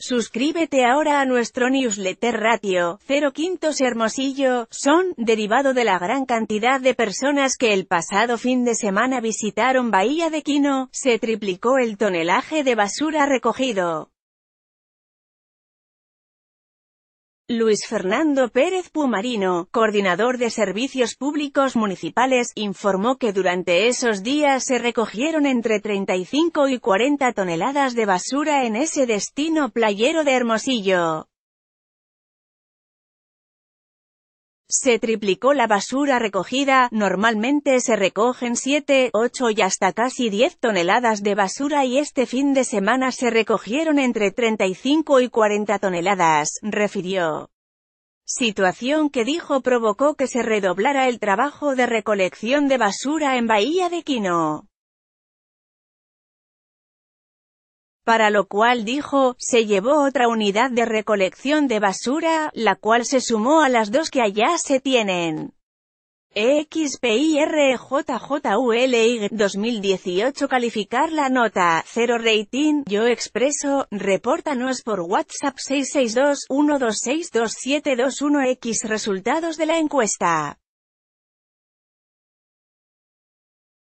Suscríbete ahora a nuestro newsletter ratio, 0 quintos Hermosillo, son, derivado de la gran cantidad de personas que el pasado fin de semana visitaron Bahía de Quino, se triplicó el tonelaje de basura recogido. Luis Fernando Pérez Pumarino, coordinador de Servicios Públicos Municipales, informó que durante esos días se recogieron entre 35 y 40 toneladas de basura en ese destino playero de Hermosillo. Se triplicó la basura recogida, normalmente se recogen 7, 8 y hasta casi 10 toneladas de basura y este fin de semana se recogieron entre 35 y 40 toneladas, refirió. Situación que dijo provocó que se redoblara el trabajo de recolección de basura en Bahía de Quino. para lo cual dijo, se llevó otra unidad de recolección de basura, la cual se sumó a las dos que allá se tienen. XPIRJJULY 2018 Calificar la nota, 0 rating, yo expreso, repórtanos por WhatsApp 662-1262721X Resultados de la encuesta